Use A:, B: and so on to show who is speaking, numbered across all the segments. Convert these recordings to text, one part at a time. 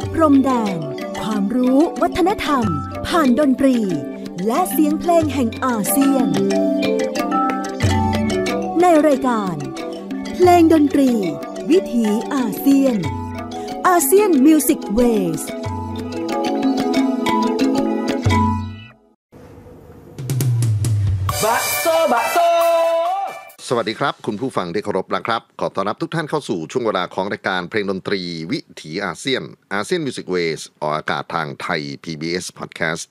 A: ดพรมแดนความรู้วัฒนธรรม ผ่านดนตรี และเสียงเพลงแห่งอาเซียน ในรายการ เพลงดนตรี วิถีอาเซียนอาเซียนมิวสิกเวส
B: สวัสดีครับ คุณผู้ฟังที่เคารพนะครับ ขอต้อนรับทุกท่านเข้าสู่ช่วงเวลาของรายการเพลงดนตรี วิถีอาเซียนอาเซียนมิวสิกเวสออกอากาศทางไทย PBS Podcast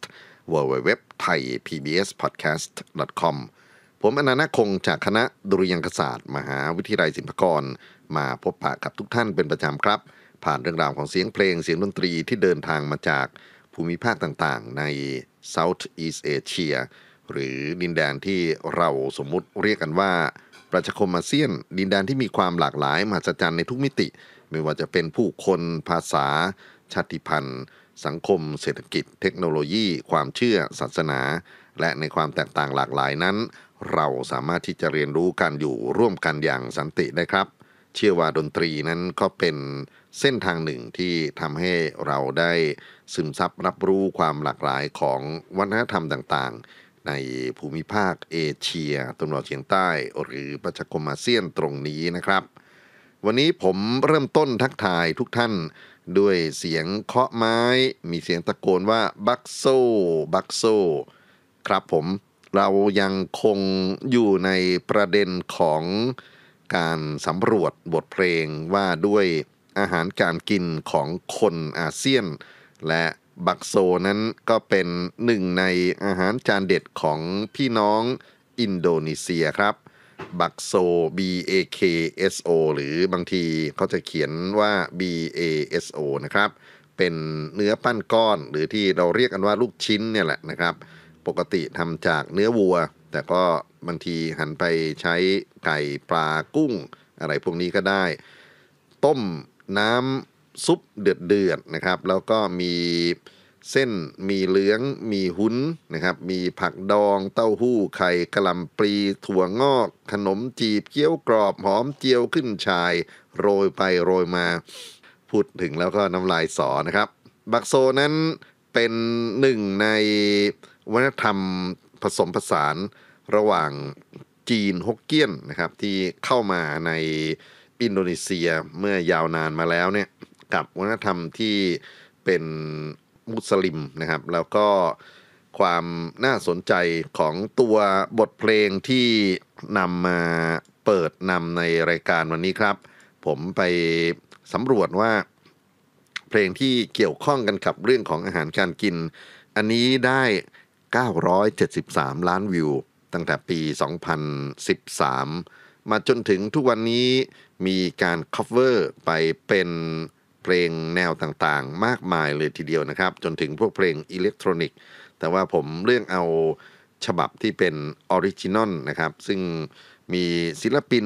B: w w w t h a i PBS Podcast com ผมอนันต์คงจากคณะดุริยางคศาสตร์ มหาวิทยาลัยศิลปากร มาพบปะกับทุกท่านเป็นประจำครับ ผ่านเรื่องราวของเสียงเพลงเสียงดนตรีที่เดินทางมาจากภูมิภาคต่างๆ ใน South East Asia หรือดินแดนที่เราสมมุติเรียกกันว่า ประชาคมอาเซียน ดินแดนที่มีความหลากหลายมหัศจรรย์ในทุกมิติ ไม่ว่าจะเป็นผู้คนภาษา ชาติพันธุ์ สังคมเศรษฐกิจเทคโนโลยี ความเชื่อศาสนา และในความแตกต่างหลากหลายนั้น เราสามารถที่จะเรียนรู้การอยู่ร่วมกันอย่างสันติได้ครับ เชื่อว่าดนตรีนั้นก็เป็นเส้นทางหนึ่งที่ทำให้เราได้ซึมซับรับรู้ความหลากหลายของวัฒนธรรมต่างในภูมิภาคเอเชียตะวันออกเฉียงใต้หรือประชาคมอาเซียนตรงนี้นะครับ วันนี้ผมเริ่มต้นทักทายทุกท่านด้วยเสียงเคาะไม้มีเสียงตะโกนว่าบักโซบักโซครับผมเรายังคงอยู่ในประเด็นของการสำรวจบทเพลงว่าด้วยอาหารการกินของคนอาเซียน และบักโซนั้นก็เป็นหนึ่งในอาหารจานเด็ดของพี่น้องอินโดนีเซียครับ บักโซ B A K S O หรือบางทีเขาจะเขียนว่า B A S O นะครับ เป็นเนื้อปั้นก้อนหรือที่เราเรียกกันว่าลูกชิ้นเนี่ยแหละนะครับ ปกติทำจากเนื้อวัว แต่ก็บางทีหันไปใช้ไก่ปลากุ้งอะไรพวกนี้ก็ได้ ต้มน้ำซุปเดือดๆนะครับ แล้วก็มีเส้นมีเหลืองมีหุ้นนะครับ มีผักดอง เต้าหู้ไข่กะหล่ำปลีถั่วงอกขนมจีบเกี๊ยวกรอบหอมเจียวขึ้นชาย โรยไปโรยมาพูดถึงแล้วก็น้ำลายสอนะครับบักโซนั้นเป็นหนึ่งในวัฒนธรรมผสมผสานระหว่างจีนฮกเกี้ยนนะครับที่เข้ามาในอินโดนีเซียเมื่อยาวนานมาแล้วเนี่ยกับวัฒนธรรมที่เป็นมุสลิมนะครับแล้วก็ความน่าสนใจของตัวบทเพลงที่นำมาเปิดนำในรายการวันนี้ครับผมไปสำรวจว่าเพลงที่เกี่ยวข้องกันกับเรื่องของอาหารการกิน อันนี้ได้ 973 ล้านวิวตั้งแต่ปี 2013 มาจนถึงทุกวันนี้มีการ cover ไปเป็นเพลงแนวต่างๆ มากมายเลยทีเดียวนะครับจนถึงพวกเพลงอิเล็กทรอนิกส์แต่ว่าผมเลือกเอาฉบับที่เป็นออริจินอลนะครับซึ่งมีศิลปิน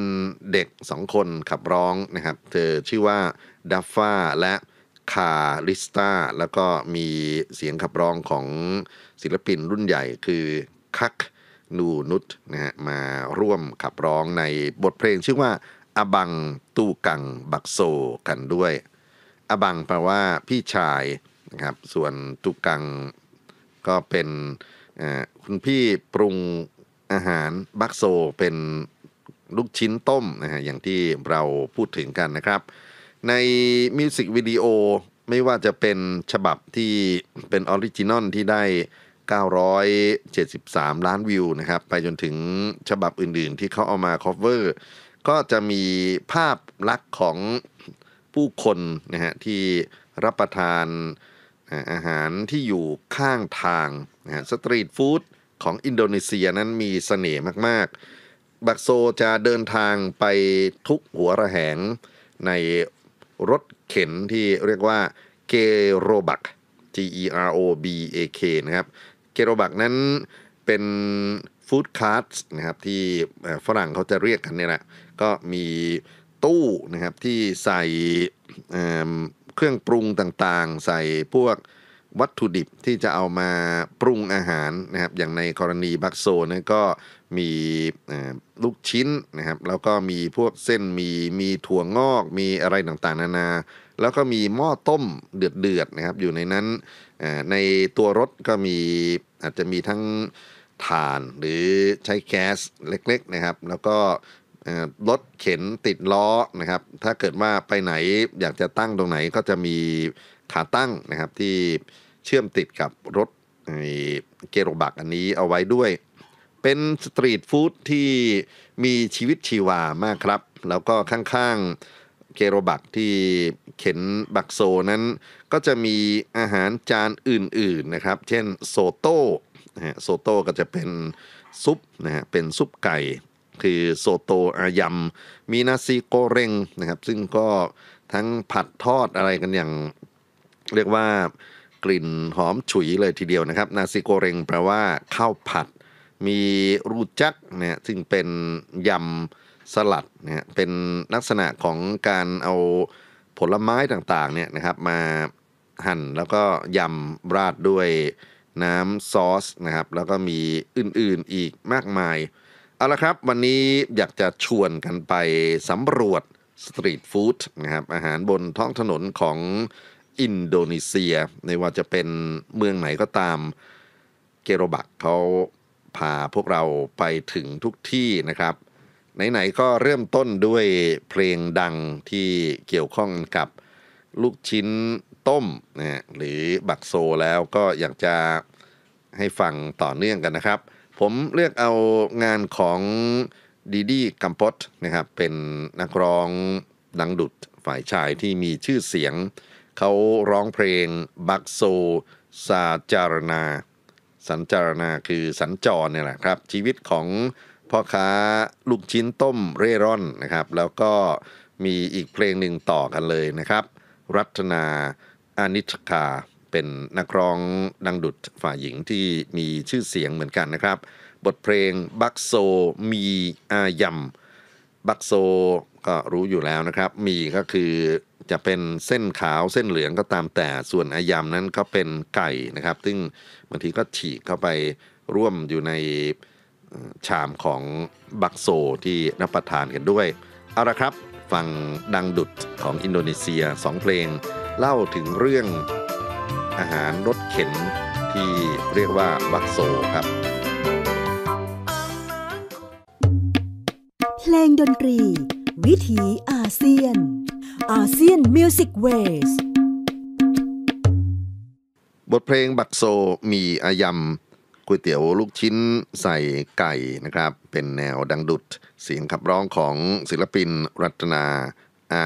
B: เด็กสองคนขับร้องนะครับ เธอชื่อว่าดัฟฟ้าและคาริสตาแล้วก็มีเสียงขับร้องของศิลปินรุ่นใหญ่คือคักนูนุตนะฮะมาร่วมขับร้องในบทเพลงชื่อว่า อบังตูกังบักโซกันด้วยอบังแปลว่าพี่ชายนะครับส่วนตุกังก็เป็นคุณพี่ปรุงอาหารบักโซ เป็น ลูก ชิ้นต้มนะฮะอย่างที่เราพูดถึงกันนะครับ ในมิวสิกวิดีโอไม่ว่าจะเป็นฉบับที่เป็นออริจินอลที่ได้ 973 ล้านวิว นะครับ ไปจนถึงฉบับอื่นๆที่เขาเอามาคอฟเวอร์ก็จะมีภาพลักษณ์ของผู้คนนะฮะที่รับประทานอาหารที่อยู่ข้างทางนะฮะสตรีทฟู้ดของอินโดนีเซียนั้นมีเสน่ห์มาก ๆ บักโซจะเดินทางไปทุกหัวระแหงในรถเข็นที่เรียกว่าเกโรบัก G E R O B A K นะครับเกโรบักนั้นเป็นฟู้ดคาร์ทนะครับที่ฝรั่งเขาจะเรียกกันเนี่ยแหละก็มีตู้นะครับที่ใส่เเครื่องปรุงต่างๆ ใส่พวกวัตถุดิบที่จะเอามาปรุงอาหารนะครับอย่างในกรณีบักโซนก็มีลูกชิ้นนะครับแล้วก็มีพวกเส้นมีมีถั่วงอกมีอะไรต่างๆ นานา แล้วก็มีหม้อต้มเดือดๆนะครับอยู่ในนั้นในตัวรถก็มีอาจจะมีทั้งถ่านหรือใช้แก๊สเล็กๆนะครับ แล้วก็รถเข็นติดล้อนะครับ ถ้าเกิดว่าไปไหนอยากจะตั้งตรงไหนก็จะมีขาตั้งนะครับที่เชื่อมติดกับรถเกโรบักอันนี้เอาไว้ด้วย เป็นสตรีทฟู้ดที่มีชีวิตชีวามากครับ แล้วก็ข้างๆเกโรบักที่เข็นบักโซนั้นก็จะมีอาหารจานอื่นๆนะครับ เช่นโซโต้โซโต้ก็จะเป็นซุปนะฮะ เป็นซุปไก่คือโซโตอายำมีนาซิโกเร็งนะครับ ซึ่งก็ทั้งผัดทอดอะไรกันอย่างเรียกว่ากลิ่นหอมฉุยเลยทีเดียวนะครับ นาซิโกเรงแปลว่าข้าวผัดมีรูจักเนี่ยซึ่งเป็นยำสลัดเนี่ยเป็นลักษณะของการเอาผลไม้ต่างๆเนี่ยนะครับมาหั่นแล้วก็ยำราดด้วยน้ำซอสนะครับ แล้วก็มีอื่นๆอีกมากมายเอาละครับวันนี้อยากจะชวนกันไปสำรวจสตรีทฟู้ดนะครับอาหารบนท้องถนนของอินโดนีเซียไม่ว่าจะเป็นเมืองไหนก็ตามเกโรบักเขาพาพวกเราไปถึงทุกที่นะครับ ไหนๆก็เริ่มต้นด้วยเพลงดังที่เกี่ยวข้องกับลูกชิ้นต้มนะหรือบักโซแล้วก็อยากจะให้ฟังต่อเนื่องกันนะครับผมเลือกเอางานของดีดีกัมพตนะครับ เป็นนักร้องดังดุดฝ่ายชายที่มีชื่อเสียง เขาร้องเพลงบักโซ สาจารณา สัญจารณาคือสัญจรเนี่ยแหละครับ ชีวิตของพ่อค้าลูกชิ้นต้มเร่ร่อนนะครับ แล้วก็มีอีกเพลงหนึ่งต่อกันเลยนะครับ รัตนาอานิชกาเป็นนักร้องดังดุดฝ่ายหญิงที่มีชื่อเสียงเหมือนกันนะครับ บทเพลงบักโซมีอายำบักโซก็รู้อยู่แล้วนะครับ มีก็คือจะเป็นเส้นขาวเส้นเหลืองก็ตามแต่ส่วนอายำนั้นก็เป็นไก่นะครับ ซึ่งบางทีก็ฉีกเข้าไปร่วมอยู่ในชามของบักโซที่รับประทานกันด้วย เอาละครับ ฟังดังดุดของอินโดนีเซียสองเพลงเล่าถึงเรื่องอาหารรถเข็นที่เรียกว่าวักโซครับ
A: เพลงดนตรี วิถีอาเซียนอาเซียนมิวสิกเวส
B: บทเพลงบักโซมีอายำก๋วยเตี๋ยวลูกชิ้นใส่ไก่นะครับ เป็นแนวดังดุดเสียงขับร้องของศิลปินรัตนาอา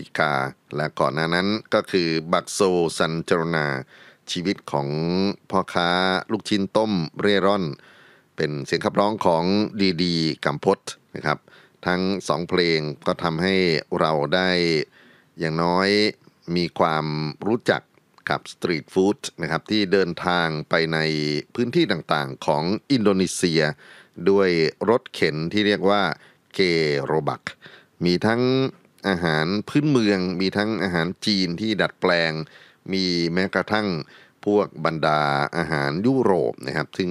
B: ติกาและก่อนหน้านั้นก็คือบักโซสันจรนา ชีวิตของพ่อค้าลูกชิ้นต้มเร่ร่อน เป็นเสียงขับร้องของดีดีกัมพศนะครับทั้งสองเพลงก็ทำให้เราได้อย่างน้อยมีความรู้จักกับสตรีทฟู้ดนะครับที่เดินทางไปในพื้นที่ต่างๆของอินโดนีเซีย ด้วยรถเข็นที่เรียกว่าเกโรบัก มีทั้งอาหารพื้นเมืองมีทั้งอาหารจีนที่ดัดแปลง มีแม้กระทั่งพวกบรรดาอาหารยุโรปนะครับซึ่ง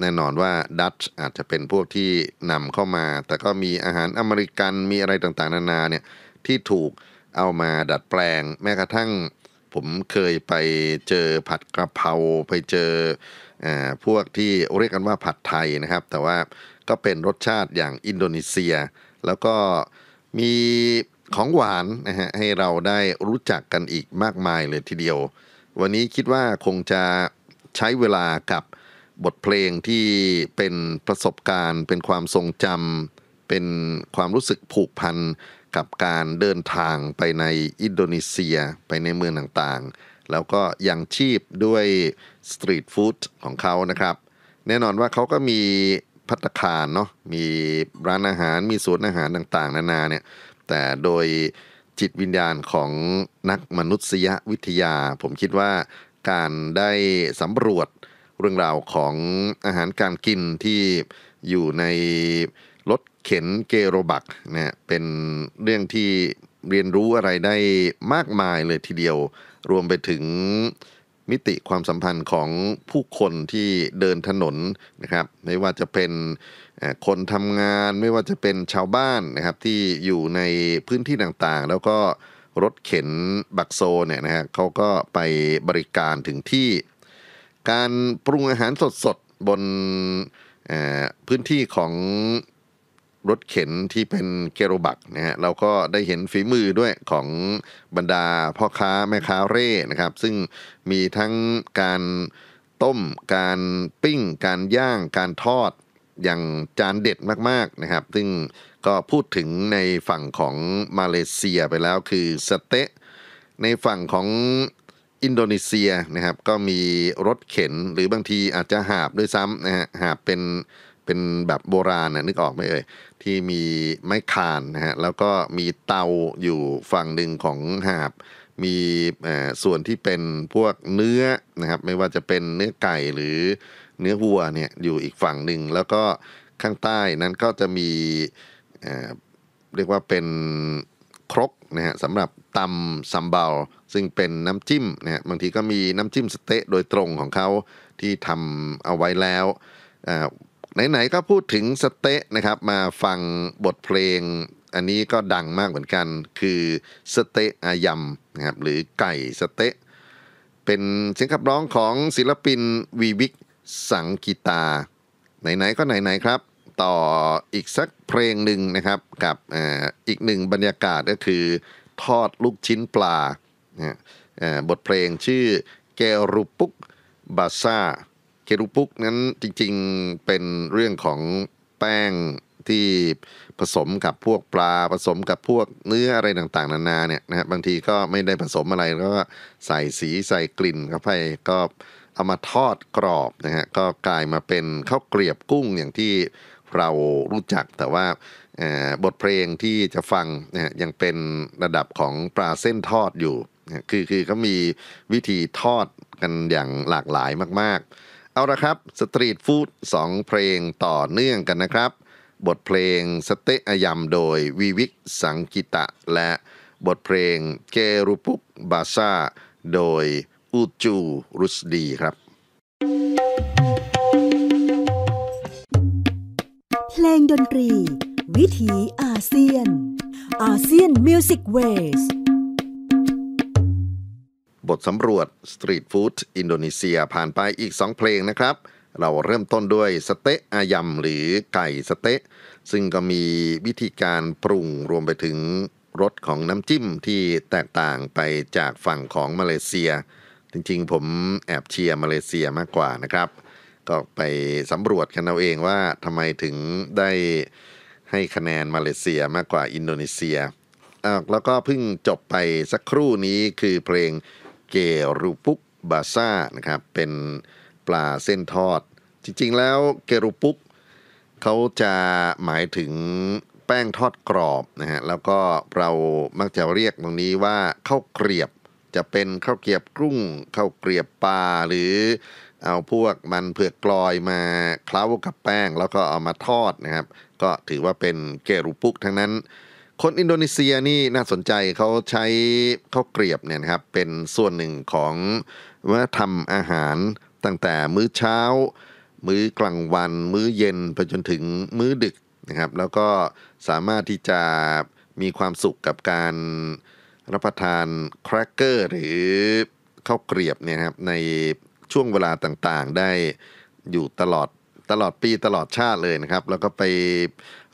B: แน่นอนว่าดัตช์อาจจะเป็นพวกที่นำเข้ามา แต่ก็มีอาหารอเมริกันมีอะไรต่างๆ นานาเนี่ยที่ถูกเอามาดัดแปลง แม้กระทั่ง ผมเคยไปเจอผัดกระเพราไปเจออพวกที่เรียกกันว่าผัดไทยนะครับ แต่ว่าก็เป็นรสชาติอย่างอินโดนีเซีย แล้วก็มีของหวานนะฮะให้เราได้รู้จักกันอีกมากมายเลยทีเดียว วันนี้คิดว่าคงจะใช้เวลากับบทเพลงที่เป็นประสบการณ์ เป็นความทรงจำเป็นความรู้สึกผูกพัน กับการเดินทางไปในอินโดนีเซียไปในเมืองต่างๆ แล้วก็ยังชีพด้วยสตรีทฟู้ดของเขานะครับ แน่นอนว่าเขาก็มีพัตคารเนาะมีร้านอาหารมีสวนอาหารต่างๆ นานาเนี่ยแต่โดยจิตวิญญาณของนักมนุษยวิทยา ผมคิดว่าการได้สำรวจเรื่องราวของอาหารการกินที่อยู่ในรถเข็นเกโรบักเนี่ยเป็นเรื่องที่เรียนรู้อะไรได้มากมายเลยทีเดียวรวมไปถึงมิติความสัมพันธ์ของผู้คนที่เดินถนนนะครับ ไม่ว่าจะเป็นคนทำงาน ไม่ว่าจะเป็นชาวบ้านนะครับที่อยู่ในพื้นที่ต่างๆ แล้วก็รถเข็นบักโซเนี่ยนะฮะเขาก็ไปบริการถึงที่การปรุงอาหารสดๆ บนพื้นที่ของรถเข็นที่เป็นเกโรบักนะฮะเราก็ได้เห็นฝีมือด้วยของบรรดาพ่อค้าแม่ค้าเร่นะครับ ซึ่งมีทั้งการต้มการปิ้งการย่าง การทอดอย่างจานเด็ดมาก ๆนะครับ ซึ่งก็พูดถึงในฝั่งของมาเลเซียไปแล้วคือสเต๊ะในฝั่งของอินโดนีเซียนะครับก็มีรถเข็นหรือบางทีอาจจะหาบด้วยซ้ำนะฮะหาบเป็นเป็นแบบโบราณนะนึกออกไหมเอ่ยที่มีไม้คานนะฮะแล้วก็มีเตาอยู่ฝั่งหนึ่งของหาบมีส่วนที่เป็นพวกเนื้อนะครับ ไม่ว่าจะเป็นเนื้อไก่หรือเนื้อวัวเนี่ยอยู่อีกฝั่งหนึ่งแล้วก็ข้างใต้นั้นก็จะมีเรียกว่าเป็นครกนะฮะสำหรับตำซัมเบาลซึ่งเป็นน้ำจิ้มนะฮะบางทีก็มีน้ำจิ้มสเต๊ะโดยตรงของเขาที่ทำเอาไว้แล้วไหนๆ ก็พูดถึงสเต๊ะนะครับมาฟังบทเพลงอันนี้ก็ดังมากเหมือนกันคือสเต๊ะอายำนะครับหรือไก่สเต๊ะเป็นเสียงขับร้องของศิลปินวีวิกสังกีตา ไหนๆ ก็ไหนๆครับ ต่ออีกสักเพลงหนึ่งนะครับ กับอีกหนึ่งบรรยากาศก็คือ ทอดลูกชิ้นปลา บทเพลงชื่อแกรูปุกบาซ่าเครุปุกนั้นจริง ๆเป็นเรื่องของแป้งที่ผสมกับพวกปลาผสมกับพวกเนื้ออะไรต่างๆนานาเนี่ยนะฮะบางทีก็ไม่ได้ผสมอะไรก็ใส่สีใส่กลิ่นเข้าไปก็เอามาทอดกรอบนะฮะก็กลายมาเป็นข้าวเกลียบกุ้งอย่างที่เรารู้จักแต่ว่าบทเพลงที่จะฟังนะยังเป็นระดับของปลาเส้นทอดอยู่คือคือเขามีวิธีทอดกันอย่างหลากหลายมาก ๆเอาละครับ สตรีทฟู้ดสองเพลงต่อเนื่องกันนะครับ บทเพลงสเตะอยำโดยวิวิกสังกิตะ และบทเพลงเกรุปุกบาซาโดยอูจูรุสดีครับ
A: เพลงดนตรี วิถีอาเซียน อาเซียนมิวสิกเวส์
B: บทสำรวจสตรีทฟู้ดอินโดนีเซียผ่านไปอีก 2 เพลงนะครับ เราเริ่มต้นด้วยสเต๊ะอายำหรือไก่สเต๊ะ ซึ่งก็มีวิธีการปรุงรวมไปถึงรสของน้ำจิ้มที่แตกต่างไปจากฝั่งของมาเลเซีย จริงๆผมแอบเชียร์มาเลเซียมากกว่านะครับ ก็ไปสำรวจกันเอาเองว่าทำไมถึงได้ให้คะแนนมาเลเซียมากกว่าอินโดนีเซีย แล้วก็เพิ่งจบไปสักครู่นี้คือเพลงเกรูปุกบาซ่า นะครับเป็นปลาเส้นทอด จริง ๆ แล้วเกรูปุกเขาจะหมายถึงแป้งทอดกรอบนะฮะแล้วก็เรามักจะเรียกตรงนี้ว่าข้าวเกลียบจะเป็นข้าวเกลียบกุ้งข้าวเกลียบปลาหรือ เอาพวกมันเผือกกลอยมาเคล้ากับแป้งแล้วก็เอามาทอดนะครับ ก็ถือว่าเป็นเกรูปุกทั้งนั้นคนอินโดนีเซียนี่น่าสนใจเขาใช้ข้าวเกรียบเนี่ยนะครับเป็นส่วนหนึ่งของวัฒนธรรมอาหารตั้งแต่มื้อเช้า มื้อกลางวัน มื้อเย็นไปจนถึงมื้อดึกนะครับ แล้วก็สามารถที่จะมีความสุขกับการรับประทานแครกเกอร์หรือข้าวเกรียบเนี่ยครับในช่วงเวลาต่างๆได้อยู่ตลอดตลอดปีตลอดชาติเลยนะครับ แล้วก็ไป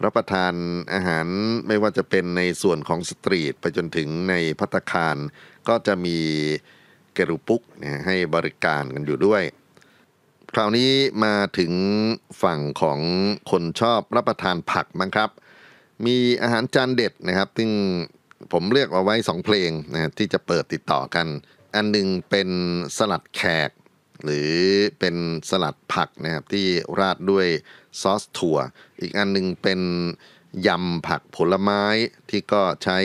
B: รับประทานอาหารไม่ว่าจะเป็นในส่วนของสตรีท ไปจนถึงในพัตคาร ก็จะมีเกรุปุกให้บริการกันอยู่ด้วย คราวนี้มาถึงฝั่งของคนชอบรับประทานผักมั้งครับ มีอาหารจานเด็ดนะครับ ซึ่งผมเลือกเอาไว้สองเพลงนะที่จะเปิดติดต่อกัน อันหนึ่งเป็นสลัดแขกหรือเป็นสลัดผักนะครับที่ราดด้วยซอสถั่วอีกอันนึงเป็นยำผักผลไม้ที่ก็ใช้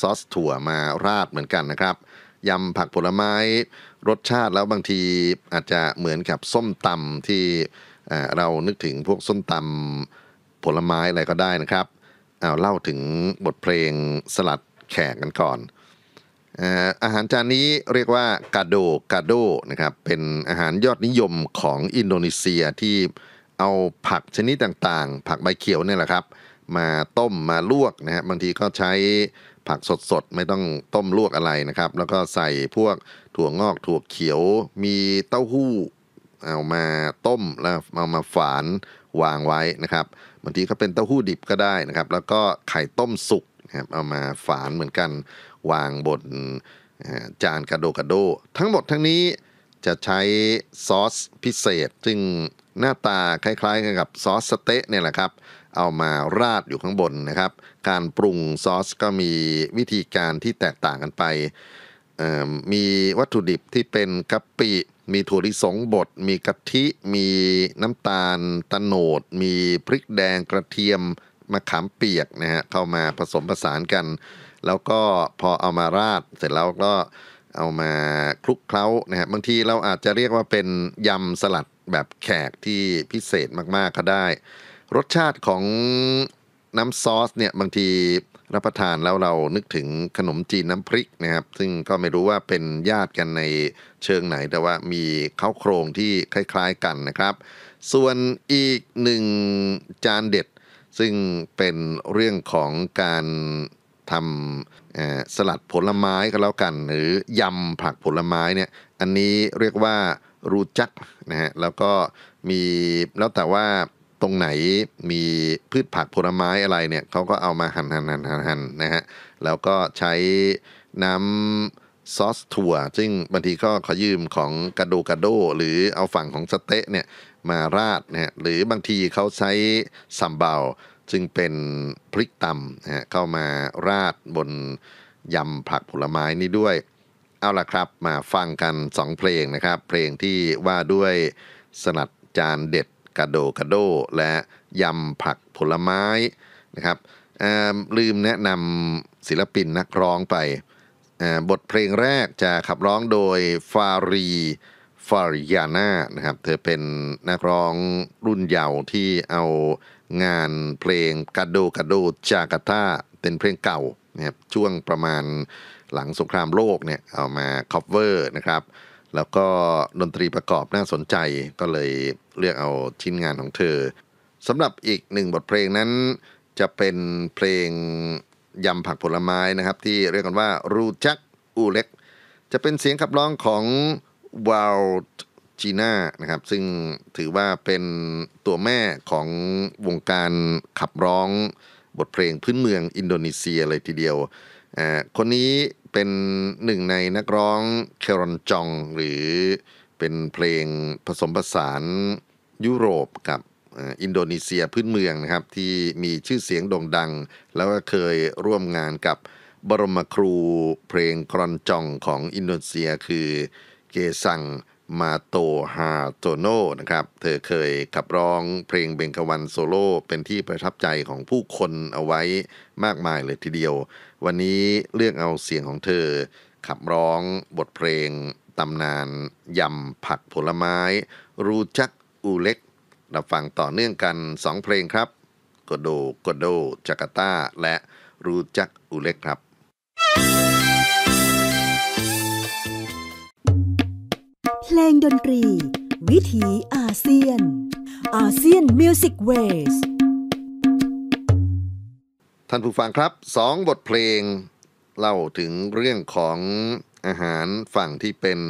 B: ซอสถั่วมาราดเหมือนกันนะครับ ยำผักผลไม้ รสชาติแล้วบางทีอาจจะเหมือนกับส้มตำที่เรานึกถึงพวกส้มตำผลไม้อะไรก็ได้นะครับเอาเล่าถึงบทเพลงสลัดแขกกันก่อนอาหารจานนี้เรียกว่ากาโดกาโดนะครับ เป็นอาหารยอดนิยมของอินโดนีเซียที่เอาผักชนิดต่างๆ ผักใบเขียวเนี่ยแหละครับ มาต้มมาลวกนะฮะบบางทีก็ใช้ผักสดๆ ไม่ต้องต้มลวกอะไรนะครับ แล้วก็ใส่พวกถั่วงอกถั่วเขียวมีเต้าหู้เอามาต้มแล้วเอามาฝานวางไว้นะครับบางทีก็เป็นเต้าหู้ดิบก็ได้นะครับ แล้วก็ไข่ต้มสุกนะครับเอามาฝานเหมือนกันวางบนจานกระโดกระโด ทั้งหมดทั้งนี้จะใช้ซอสพิเศษซึ่งหน้าตาคล้ายๆกันกับซอสสเต๊ะเนี่ยแหละครับ เอามาราดอยู่ข้างบนนะครับ การปรุงซอสก็มีวิธีการที่แตกต่างกันไป มีวัตถุดิบที่เป็นกะปิ มีถั่วลิสงบด มีกะทิ มีน้ำตาล ตะโนด มีพริกแดงกระเทียมมะขามเปียกนะฮะเข้ามาผสมผสานกันแล้วก็พอเอามาราดเสร็จแล้วก็เอามาคลุกเคล้านะฮะบบางทีเราอาจจะเรียกว่าเป็นยำสลัดแบบแขกที่พิเศษมากๆก็ได้ รสชาติของน้ำซอสเนี่ยบางทีรับประทานแล้วเรานึกถึงขนมจีนน้ำพริกนะครับซึ่งก็ไม่รู้ว่าเป็นญาติกันในเชิงไหน แต่ว่ามีข้าวโครงที่คล้าย ๆกันนะครับ ส่วนอีกหนึ่งจานเด็ด ซึ่งเป็นเรื่องของการทำสลัดผลไม้ก็แล้วกัน หรือยำผักผลไม้เนี่ยอันนี้เรียกว่า รูจักนะฮะแล้วก็มี แล้วแต่ว่าตรงไหนมีพืชผักผลไม้อะไรเนี่ยเขาก็เอามาหั่นหั่นหั่นหั่นหันนะฮะแล้วก็ใช้น้ำซอสถั่วซึ่งบางทีก็ขอยืมของกะโดกระโด หรือเอาฝั่งของสเต๊ะเนี่ยมาราดนะฮะหรือบางทีเขาใช้สัมเบาซึ่งเป็นพริกตำนะเข้ามาราดบนยำผักผลไม้นี้ด้วย เอาละครับมาฟังกัน2เพลงนะครับ เพลงที่ว่าด้วยสนัดจานเด็ดกระโดกระโด และยำผักผลไม้นะครับลืมแนะนำศิลปินนักร้องไป บทเพลงแรกจะขับร้องโดยฟารีฟาริยาน่านะครับเธอเป็นนักร้องรุ่นเยาว์ที่เอางานเพลงกาโดกาโดจากาตาเป็นเพลงเก่านะครับช่วงประมาณหลังสงครามโลกเนี่ย เอามาคอฟเวอร์นะครับ แล้วก็ดนตรีประกอบน่าสนใจก็เลยเลือกเอาชิ้นงานของเธอสำหรับอีกหนึ่งบทเพลงนั้น จะเป็นเพลงยำผักผลไม้นะครับ ที่เรียกกันว่า รูจักอูเล็ก จะเป็นเสียงขับร้องของวอลจีน่านะครับ ซึ่งถือว่าเป็นตัวแม่ของวงการขับร้องบทเพลงพื้นเมืองอินโดนีเซียเลยทีเดียว คนนี้เป็นหนึ่งในนักร้องเครอนจองหรือเป็นเพลงผสมผสานยุโรปกับอินโดนีเซียพื้นเมืองนะครับที่มีชื่อเสียงโด่งดัง แล้วก็เคยร่วมงานกับบรมครูเพลงครอนจองของอินโดนีเซียคือเกสังมาโตฮาโจโนนะครับ เธอเคยขับร้องเพลงเบงกวันโซโล่เป็นที่ประทับใจของผู้คนเอาไว้มากมายเลยทีเดียว วันนี้เลือกเอาเสียงของเธอ ขับร้องบทเพลงตำนานยำผักผลไม้ รูจักอูเล็กรัาฟังต่อเนื่องกันสองเพลงครับกโดกโดจาการ์ตา และรูจักอูเล็กครับ thank you
A: พลงดนตรี วิถีอาเซียนอาเซียนมิวสิกเวส
B: ท่านผู้ฟังครับสองบทเพลงเล่าถึงเรื่องของอาหารฝั่งที่เป็น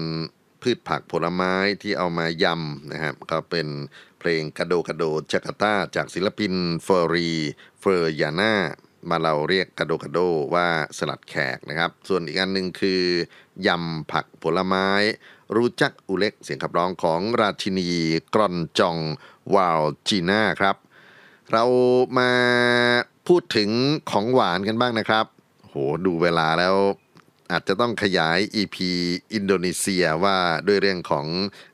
B: พืชผักผลไม้ที่เอามายำนะครับก็เป็นเพลงกระโดกระโดชากาตาจากศิลปินเฟอรีเฟอร์ยาน่ามาเราเรียกกระโดกระโดว่าสลัดแขกนะครับ ส่วนอีกอันหนึ่งคือ ยำผักผลไม้รู้จักอุเล็กเสียงขับร้องของราชินีกรอนจองวาวจีน่าครับ เรามาพูดถึงของหวานกันบ้างนะครับโหดูเวลาแล้วอาจจะต้องขยาย EP อินโดนีเซียว่าด้วยเรื่องของ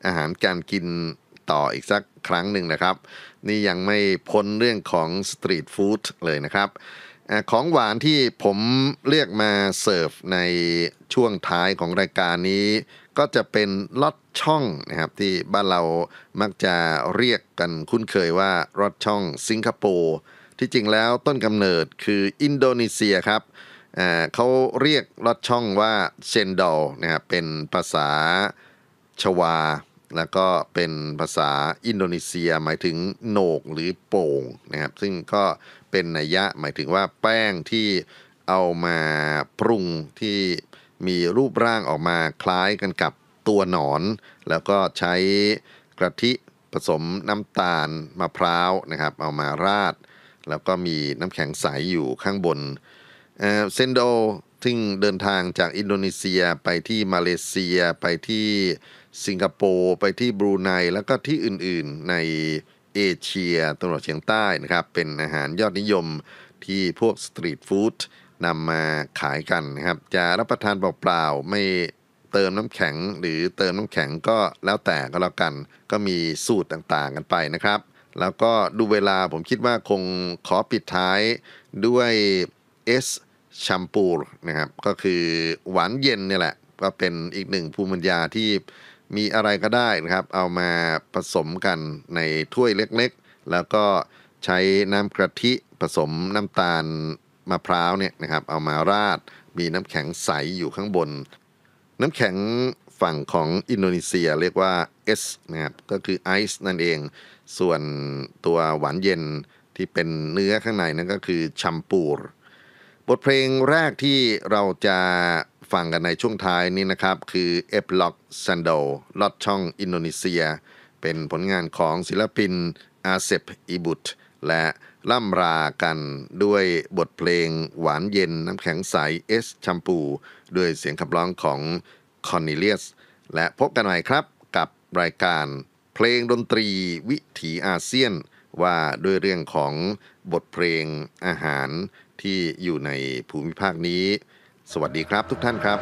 B: อาหารการกินต่ออีกสักครั้งหนึ่งนะครับ นี่ยังไม่พ้นเรื่องของสตรีทฟู้ดเลยนะครับ ของหวานที่ผมเรียกมาเสิร์ฟในช่วงท้ายของรายการนี้ก็จะเป็นลอดช่องนะครับที่บ้านเรามักจะเรียกกันคุ้นเคยว่าลอดช่องสิงคโปร์ที่จริงแล้วต้นกำเนิดคืออินโดนีเซียครับ เขาเรียกลอดช่องว่าเซนดอลนะครับเป็นภาษาชวา แล้วก็เป็นภาษาอินโดนีเซียหมายถึงโหนกหรือโป่งนะครับซึ่งก็เป็นนัยยะหมายถึงว่าแป้งที่เอามาปรุงที่มีรูปร่างออกมาคล้ายกันกับตัวหนอน แล้วก็ใช้กระทิผสมน้ำตาลมะพร้าวนะครับ เอามาราด แล้วก็มีน้ำแข็งใสอยู่ข้างบนเซนโดซึ่งเดินทางจากอินโดนีเซียไปที่มาเลเซีย ไปที่สิงคโปร์ ไปที่บรูไนแล้วก็ที่อื่นๆ ในเอเชียตะวันออกเฉียงใต้นะครับ เป็นอาหารยอดนิยมที่พวกสตรีทฟู้ดนำมาขายกันนะครับจะรับประทานเปล่าๆ ไม่เติมน้ำแข็งหรือเติมน้ำแข็งก็แล้วแต่ก็แล้วกันก็มีสูตรต่างๆกันไปนะครับ แล้วก็ดูเวลาผมคิดว่าคงขอปิดท้ายด้วย S ชัมพูนะครับก็คือหวานเย็นนี่แหละ ก็เป็นอีกหนึ่งภูมิปัญญาที่มีอะไรก็ได้นะครับ เอามาผสมกันในถ้วยเล็กๆ แล้วก็ใช้น้ำกะทิผสมน้ำตาลมะพร้าวเนี่ยนะครับ เอามาราดมีน้ำแข็งใสอยู่ข้างบน น้ำแข็งฝั่งของอินโดนีเซียเรียกว่าเอสนะครับก็คือไอซ์นั่นเอง ส่วนตัวหวานเย็นที่เป็นเนื้อข้างในนั่นก็คือชัมปูรบทเพลงแรกที่เราจะฟังกันในช่วงท้ายนี้นะครับคือเอฟล็อกซันโดลอดช่องอินโดนีเซีย เป็นผลงานของศิลปินอาเซบอิบุตรและล่ำรากันด้วยบทเพลงหวานเย็นน้ำแข็งใสเอส ชัมปู ด้วยเสียงขับร้องของคอนเนเลียสและพบกันใหม่ครับกับรายการเพลงดนตรีวิถีอาเซียน ว่าด้วยเรื่องของบทเพลงอาหารที่อยู่ในภูมิภาคนี้ สวัสดีครับทุกท่านครับ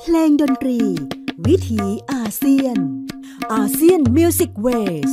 A: เพลงดนตรีวิถีออาเซียนอาเซียนมิวสิกเวส